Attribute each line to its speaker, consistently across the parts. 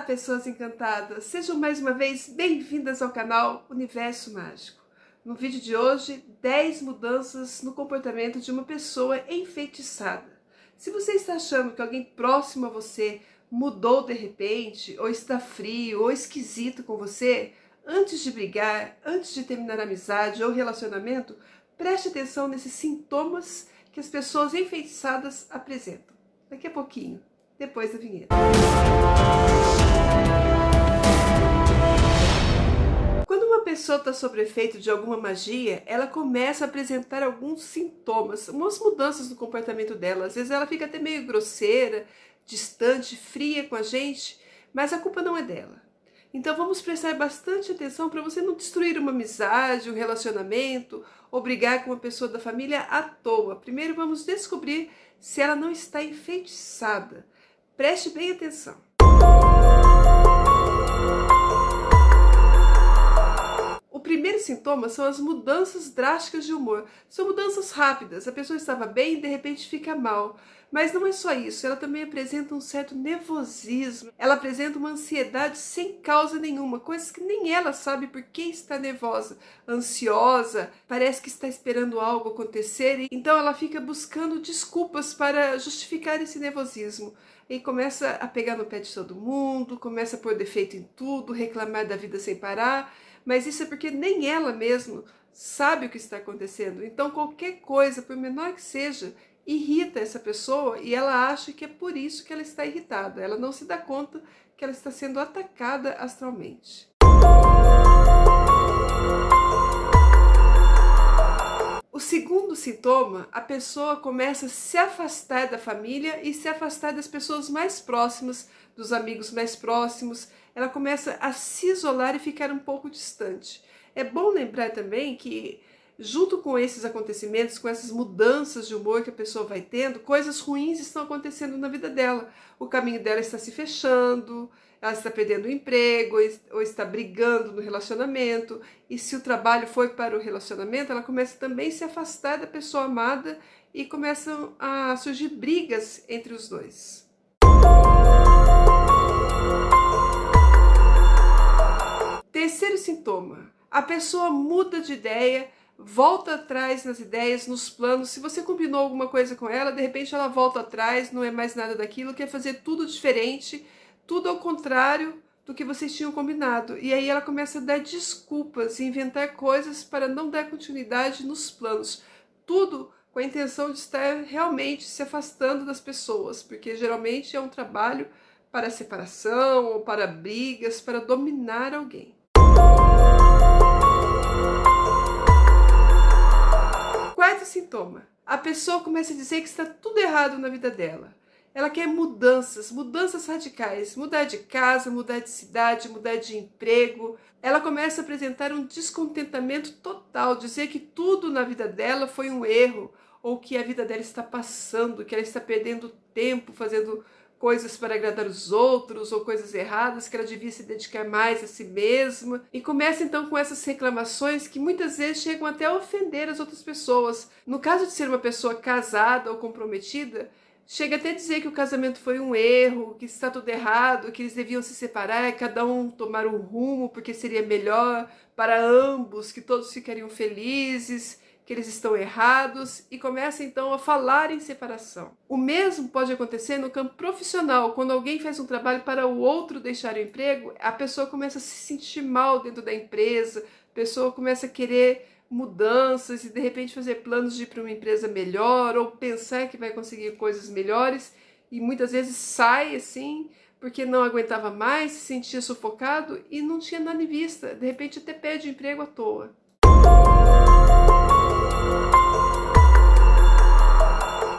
Speaker 1: Olá, pessoas encantadas! Sejam mais uma vez bem-vindas ao canal Universo Mágico. No vídeo de hoje, 10 mudanças no comportamento de uma pessoa enfeitiçada. Se você está achando que alguém próximo a você mudou de repente, ou está frio, ou esquisito com você, antes de brigar, antes de terminar a amizade ou relacionamento, preste atenção nesses sintomas que as pessoas enfeitiçadas apresentam. Daqui a pouquinho depois da vinheta. Quando uma pessoa está sob efeito de alguma magia, ela começa a apresentar alguns sintomas, umas mudanças no comportamento dela. Às vezes ela fica até meio grosseira, distante, fria com a gente, mas a culpa não é dela. Então vamos prestar bastante atenção para você não destruir uma amizade, um relacionamento, ou brigar com uma pessoa da família à toa. Primeiro vamos descobrir se ela não está enfeitiçada. Preste bem atenção. O primeiro sintoma são as mudanças drásticas de humor. São mudanças rápidas. A pessoa estava bem e de repente fica mal. Mas não é só isso, ela também apresenta um certo nervosismo. Ela apresenta uma ansiedade sem causa nenhuma, coisas que nem ela sabe por que está nervosa, ansiosa, parece que está esperando algo acontecer, então ela fica buscando desculpas para justificar esse nervosismo e começa a pegar no pé de todo mundo, começa a pôr defeito em tudo, reclamar da vida sem parar, mas isso é porque nem ela mesma sabe o que está acontecendo. Então qualquer coisa, por menor que seja, irrita essa pessoa e ela acha que é por isso que ela está irritada. Ela não se dá conta que ela está sendo atacada astralmente. O segundo sintoma, a pessoa começa a se afastar da família e se afastar das pessoas mais próximas, dos amigos mais próximos. Ela começa a se isolar e ficar um pouco distante. É bom lembrar também que junto com esses acontecimentos, com essas mudanças de humor que a pessoa vai tendo, coisas ruins estão acontecendo na vida dela. O caminho dela está se fechando, ela está perdendo o emprego ou está brigando no relacionamento. E se o trabalho foi para o relacionamento, ela começa também a se afastar da pessoa amada e começam a surgir brigas entre os dois. Terceiro sintoma: a pessoa muda de ideia, volta atrás nas ideias, nos planos. Se você combinou alguma coisa com ela, de repente ela volta atrás, não é mais nada daquilo, quer fazer tudo diferente tudo ao contrário do que vocês tinham combinado. E aí ela começa a dar desculpas e inventar coisas para não dar continuidade nos planos. Tudo com a intenção de estar realmente se afastando das pessoas, porque geralmente é um trabalho para separação ou para brigas, para dominar alguém. Quarto sintoma: a pessoa começa a dizer que está tudo errado na vida dela. Ela quer mudanças, mudanças radicais, mudar de casa, mudar de cidade, mudar de emprego. Ela começa a apresentar um descontentamento total, dizer que tudo na vida dela foi um erro, ou que a vida dela está passando, que ela está perdendo tempo fazendo coisas para agradar os outros ou coisas erradas, que ela devia se dedicar mais a si mesma. E começa então com essas reclamações que muitas vezes chegam até a ofender as outras pessoas. No caso de ser uma pessoa casada ou comprometida, Chega até a dizer que o casamento foi um erro, que está tudo errado, que eles deviam se separar, cada um tomar um rumo porque seria melhor para ambos, que todos ficariam felizes, que eles estão errados e começa então a falar em separação. O mesmo pode acontecer no campo profissional, quando alguém faz um trabalho para o outro deixar o emprego, a pessoa começa a se sentir mal dentro da empresa, a pessoa começa a querer mudanças e de repente fazer planos de ir para uma empresa melhor ou pensar que vai conseguir coisas melhores e muitas vezes sai assim porque não aguentava mais, se sentia sufocado e não tinha nada em vista. De repente até perde emprego à toa.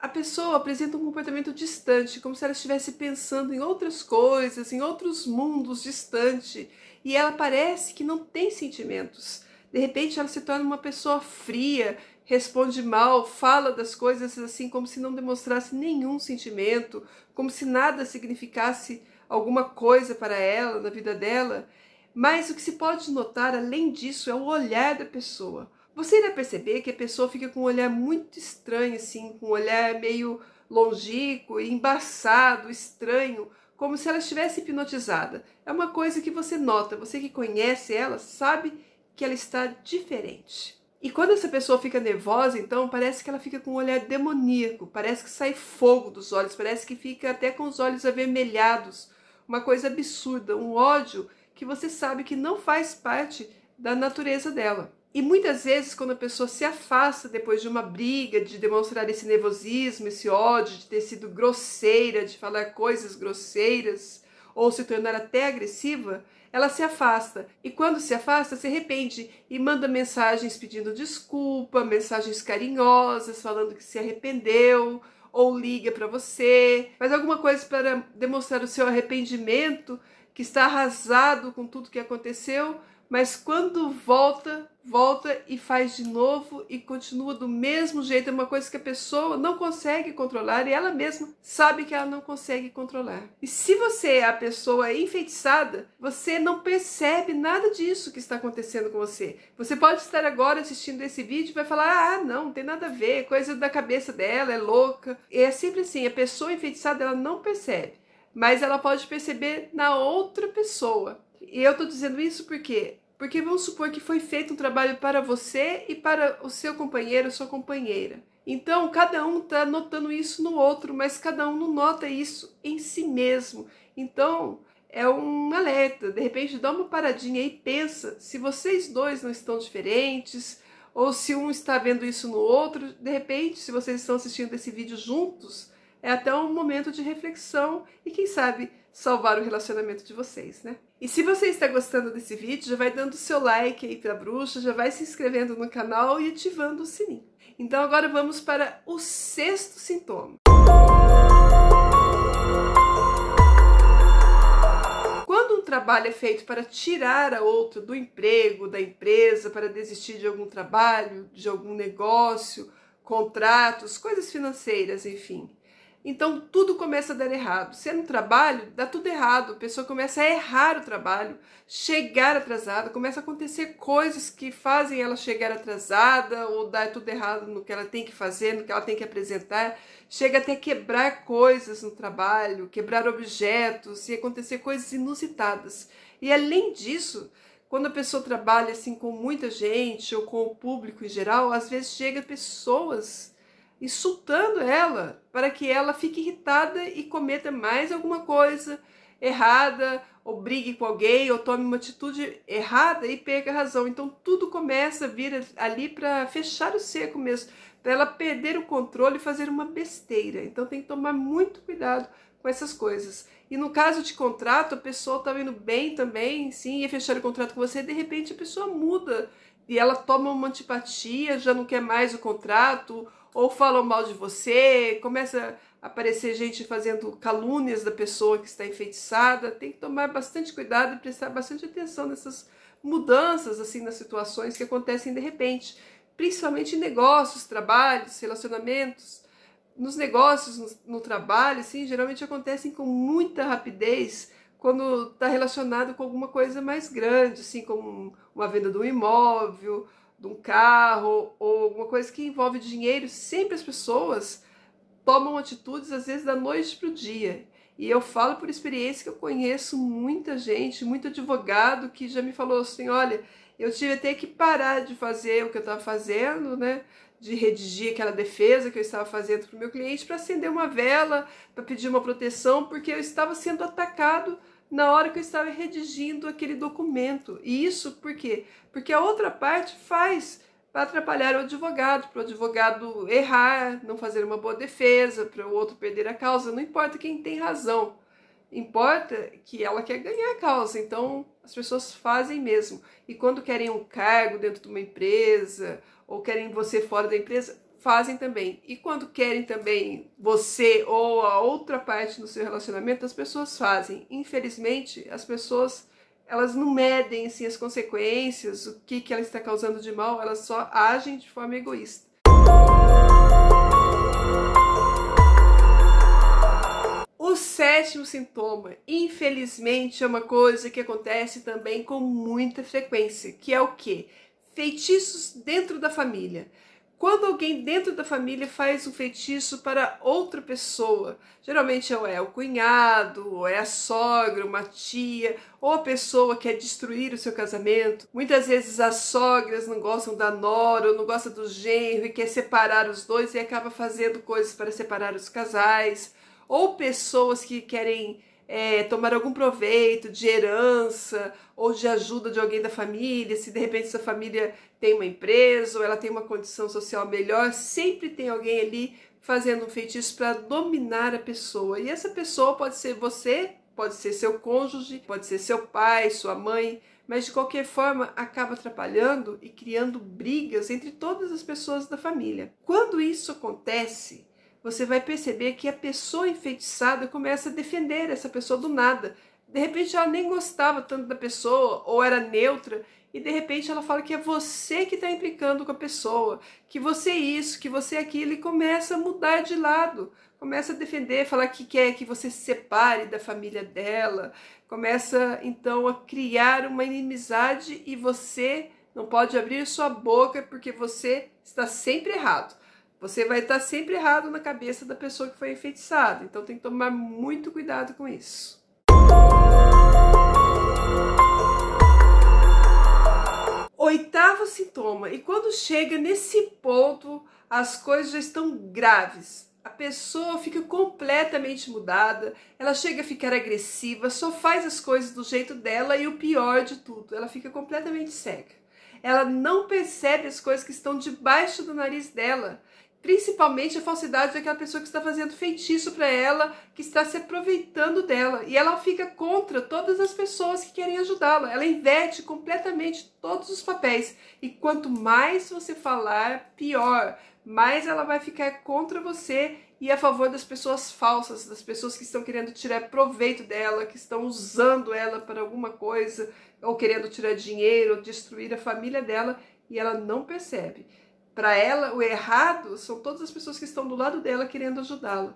Speaker 1: A pessoa apresenta um comportamento distante, como se ela estivesse pensando em outras coisas, em outros mundos distante, e ela parece que não tem sentimentos de repente ela se torna uma pessoa fria, responde mal, fala das coisas assim como se não demonstrasse nenhum sentimento, como se nada significasse alguma coisa para ela, na vida dela. Mas o que se pode notar além disso é o olhar da pessoa. Você irá perceber que a pessoa fica com um olhar muito estranho, assim, com um olhar meio longínquo, embaçado, estranho, como se ela estivesse hipnotizada. É uma coisa que você nota, você que conhece ela sabe que ela está diferente. E quando essa pessoa fica nervosa, então parece que ela fica com um olhar demoníaco, parece que sai fogo dos olhos, parece que fica até com os olhos avermelhados, uma coisa absurda, um ódio que você sabe que não faz parte da natureza dela. E muitas vezes, quando a pessoa se afasta depois de uma briga, de demonstrar esse nervosismo, esse ódio, de ter sido grosseira, de falar coisas grosseiras, ou se tornar até agressiva, ela se afasta e, quando se afasta, se arrepende e manda mensagens pedindo desculpa, mensagens carinhosas, falando que se arrependeu ou liga para você, faz alguma coisa para demonstrar o seu arrependimento, que está arrasado com tudo que aconteceu mas quando volta, volta e faz de novo e continua do mesmo jeito. É uma coisa que a pessoa não consegue controlar e ela mesma sabe que ela não consegue controlar. E se você é a pessoa enfeitiçada, você não percebe nada disso que está acontecendo com você. Você pode estar agora assistindo esse vídeo e vai falar: ah, não, não tem nada a ver, coisa da cabeça dela, é louca. E é sempre assim: a pessoa enfeitiçada ela não percebe. Mas ela pode perceber na outra pessoa. E eu estou dizendo isso porque porque vamos supor que foi feito um trabalho para você e para o seu companheiro, sua companheira. Então, cada um está notando isso no outro, mas cada um não nota isso em si mesmo. Então, é um alerta. De repente, dá uma paradinha e pensa se vocês dois não estão diferentes, ou se um está vendo isso no outro. De repente, se vocês estão assistindo esse vídeo juntos, é até um momento de reflexão e quem sabe salvar o relacionamento de vocês, né? E se você está gostando desse vídeo, já vai dando seu like aí pra bruxa, já vai se inscrevendo no canal e ativando o sininho. Então agora vamos para o sexto sintoma. Quando um trabalho é feito para tirar a outro do emprego, da empresa, para desistir de algum trabalho, de algum negócio, contratos, coisas financeiras, enfim. Então tudo começa a dar errado. Se é no trabalho, dá tudo errado. A pessoa começa a errar o trabalho, chegar atrasada, começa a acontecer coisas que fazem ela chegar atrasada ou dar tudo errado no que ela tem que fazer, no que ela tem que apresentar. Chega até quebrar coisas no trabalho, quebrar objetos e acontecer coisas inusitadas. E além disso, quando a pessoa trabalha assim com muita gente ou com o público em geral, às vezes chega pessoas insultando ela para que ela fique irritada e cometa mais alguma coisa errada, ou brigue com alguém, ou tome uma atitude errada e perca a razão. Então tudo começa a vir ali para fechar o seco mesmo, para ela perder o controle e fazer uma besteira. Então tem que tomar muito cuidado com essas coisas. E no caso de contrato, a pessoa está indo bem também, sim, ia fechar o contrato com você, e de repente a pessoa muda e ela toma uma antipatia, já não quer mais o contrato, ou falam mal de você, começa a aparecer gente fazendo calúnias da pessoa que está enfeitiçada. Tem que tomar bastante cuidado e prestar bastante atenção nessas mudanças assim nas situações que acontecem de repente, principalmente em negócios, trabalhos, relacionamentos. Nos negócios, no, no trabalho, assim, geralmente acontecem com muita rapidez quando está relacionado com alguma coisa mais grande, assim como uma venda de um imóvel de um carro ou alguma coisa que envolve dinheiro, sempre as pessoas tomam atitudes, às vezes, da noite para o dia. E eu falo por experiência que eu conheço muita gente, muito advogado que já me falou assim: olha, eu tive até que parar de fazer o que eu estava fazendo, né? De redigir aquela defesa que eu estava fazendo para o meu cliente para acender uma vela, para pedir uma proteção, porque eu estava sendo atacado na hora que eu estava redigindo aquele documento. E isso por quê? Porque a outra parte faz para atrapalhar o advogado, para o advogado errar, não fazer uma boa defesa, para o outro perder a causa, não importa quem tem razão. Importa que ela quer ganhar a causa, então as pessoas fazem mesmo. E quando querem um cargo dentro de uma empresa, ou querem você fora da empresa, fazem também. E quando querem também você ou a outra parte do seu relacionamento, as pessoas fazem. Infelizmente, as pessoas elas não medem assim, as consequências, o que, que ela está causando de mal, elas só agem de forma egoísta. O sétimo sintoma, infelizmente, é uma coisa que acontece também com muita frequência, que é o que? Feitiços dentro da família. Quando alguém dentro da família faz um feitiço para outra pessoa, geralmente é, é o cunhado, ou é a sogra, uma tia, ou a pessoa quer destruir o seu casamento. Muitas vezes as sogras não gostam da nora, ou não gostam do genro e quer separar os dois e acaba fazendo coisas para separar os casais, ou pessoas que querem é, tomar algum proveito de herança ou de ajuda de alguém da família, se de repente sua família tem uma empresa ou ela tem uma condição social melhor, sempre tem alguém ali fazendo um feitiço para dominar a pessoa. E essa pessoa pode ser você, pode ser seu cônjuge, pode ser seu pai, sua mãe, mas de qualquer forma acaba atrapalhando e criando brigas entre todas as pessoas da família. Quando isso acontece, você vai perceber que a pessoa enfeitiçada começa a defender essa pessoa do nada. De repente ela nem gostava tanto da pessoa ou era neutra e de repente ela fala que é você que está implicando com a pessoa, que você é isso, que você é aquilo, e começa a mudar de lado, começa a defender, falar que quer que você se separe da família dela, começa então a criar uma inimizade e você não pode abrir sua boca porque você está sempre errado você vai estar sempre errado na cabeça da pessoa que foi enfeitiçada. Então tem que tomar muito cuidado com isso. Oitavo sintoma, e quando chega nesse ponto, as coisas já estão graves. A pessoa fica completamente mudada, ela chega a ficar agressiva, só faz as coisas do jeito dela e o pior de tudo, ela fica completamente cega. Ela não percebe as coisas que estão debaixo do nariz dela principalmente a falsidade daquela pessoa que está fazendo feitiço para ela, que está se aproveitando dela. E ela fica contra todas as pessoas que querem ajudá-la. Ela inverte completamente todos os papéis. E quanto mais você falar, pior. Mais ela vai ficar contra você e a favor das pessoas falsas, das pessoas que estão querendo tirar proveito dela, que estão usando ela para alguma coisa, ou querendo tirar dinheiro, ou destruir a família dela, e ela não percebe. Para ela, o errado são todas as pessoas que estão do lado dela querendo ajudá-la.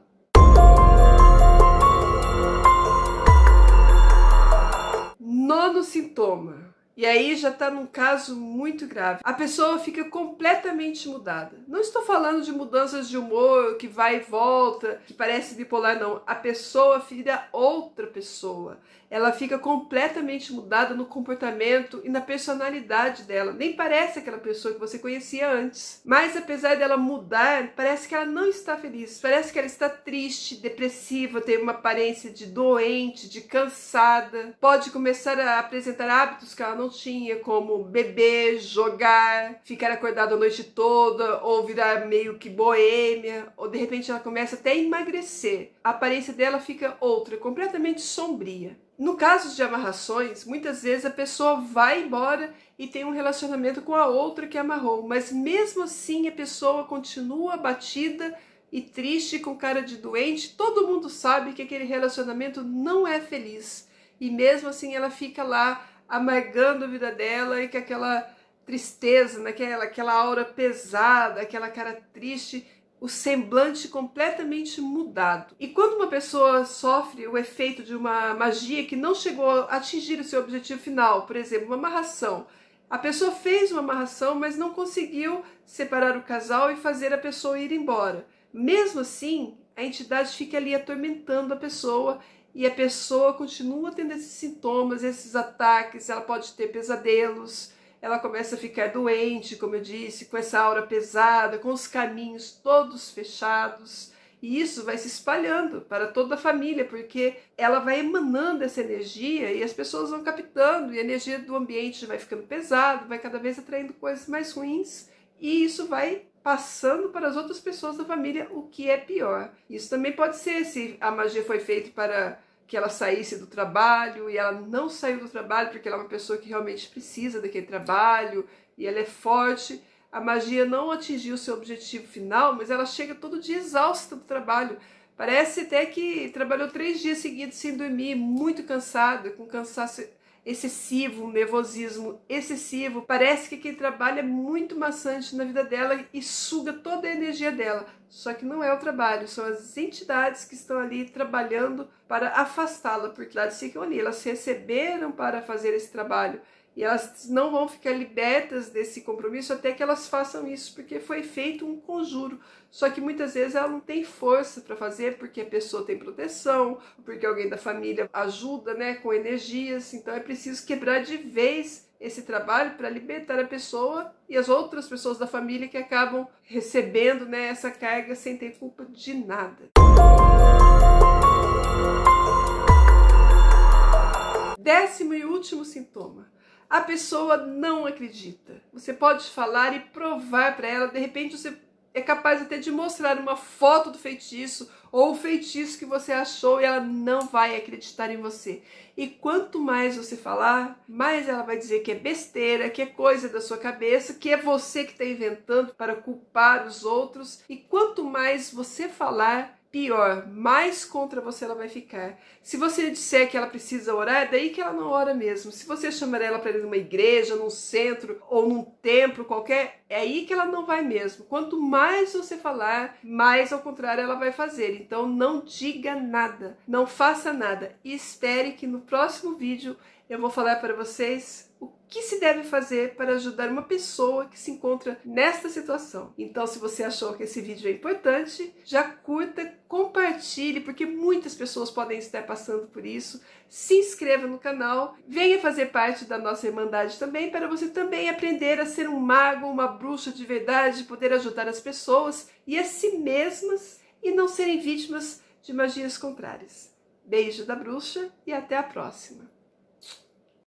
Speaker 1: Nono sintoma: e aí já está num caso muito grave. A pessoa fica completamente mudada. Não estou falando de mudanças de humor que vai e volta, que parece bipolar, não. A pessoa vira outra pessoa. Ela fica completamente mudada no comportamento e na personalidade dela. Nem parece aquela pessoa que você conhecia antes. Mas apesar dela mudar, parece que ela não está feliz. Parece que ela está triste, depressiva, tem uma aparência de doente, de cansada. Pode começar a apresentar hábitos que ela não não tinha como beber, jogar, ficar acordada a noite toda ou virar meio que boêmia, ou de repente ela começa até a emagrecer. A aparência dela fica outra, completamente sombria. No caso de amarrações, muitas vezes a pessoa vai embora e tem um relacionamento com a outra que amarrou, mas mesmo assim a pessoa continua abatida e triste, com cara de doente. Todo mundo sabe que aquele relacionamento não é feliz e mesmo assim ela fica lá amargando a vida dela e que aquela tristeza, naquela, né, é aquela aura pesada, aquela cara triste, o semblante completamente mudado. E quando uma pessoa sofre o efeito de uma magia que não chegou a atingir o seu objetivo final, por exemplo, uma amarração, a pessoa fez uma amarração, mas não conseguiu separar o casal e fazer a pessoa ir embora. Mesmo assim, a entidade fica ali atormentando a pessoa e a pessoa continua tendo esses sintomas, esses ataques, ela pode ter pesadelos, ela começa a ficar doente, como eu disse, com essa aura pesada, com os caminhos todos fechados. E isso vai se espalhando para toda a família, porque ela vai emanando essa energia e as pessoas vão captando, e a energia do ambiente vai ficando pesada, vai cada vez atraindo coisas mais ruins, e isso vai passando para as outras pessoas da família, o que é pior. Isso também pode ser se a magia foi feita para que ela saísse do trabalho e ela não saiu do trabalho porque ela é uma pessoa que realmente precisa daquele trabalho e ela é forte. A magia não atingiu seu objetivo final, mas ela chega todo dia exausta do trabalho. Parece até que trabalhou três dias seguidos sem dormir, muito cansada, com cansaço excessivo, um nervosismo excessivo. Parece que quem trabalha é muito maçante na vida dela e suga toda a energia dela. Só que não é o trabalho, são as entidades que estão ali trabalhando para afastá-la, porque lá de ali, elas se receberam para fazer esse trabalho. E elas não vão ficar libertas desse compromisso até que elas façam isso, porque foi feito um conjuro. Só que muitas vezes ela não tem força para fazer, porque a pessoa tem proteção, porque alguém da família ajuda, né, com energias. Então é preciso quebrar de vez esse trabalho para libertar a pessoa e as outras pessoas da família que acabam recebendo, né, essa carga sem ter culpa de nada. Décimo e último sintoma a pessoa não acredita. Você pode falar e provar para ela, de repente você é capaz até de mostrar uma foto do feitiço ou o feitiço que você achou e ela não vai acreditar em você. E quanto mais você falar, mais ela vai dizer que é besteira, que é coisa da sua cabeça, que é você que está inventando para culpar os outros. E quanto mais você falar, pior, mais contra você ela vai ficar. Se você disser que ela precisa orar, é daí que ela não ora mesmo. Se você chamar ela para ir numa igreja, num centro ou num templo qualquer, é aí que ela não vai mesmo. Quanto mais você falar, mais ao contrário ela vai fazer. Então não diga nada, não faça nada e espere que no próximo vídeo eu vou falar para vocês o que se deve fazer para ajudar uma pessoa que se encontra nesta situação. Então, se você achou que esse vídeo é importante, já curta, compartilhe, porque muitas pessoas podem estar passando por isso. Se inscreva no canal, venha fazer parte da nossa Irmandade também, para você também aprender a ser um mago, uma bruxa de verdade, poder ajudar as pessoas e a si mesmas e não serem vítimas de magias contrárias. Beijo da bruxa e até a próxima!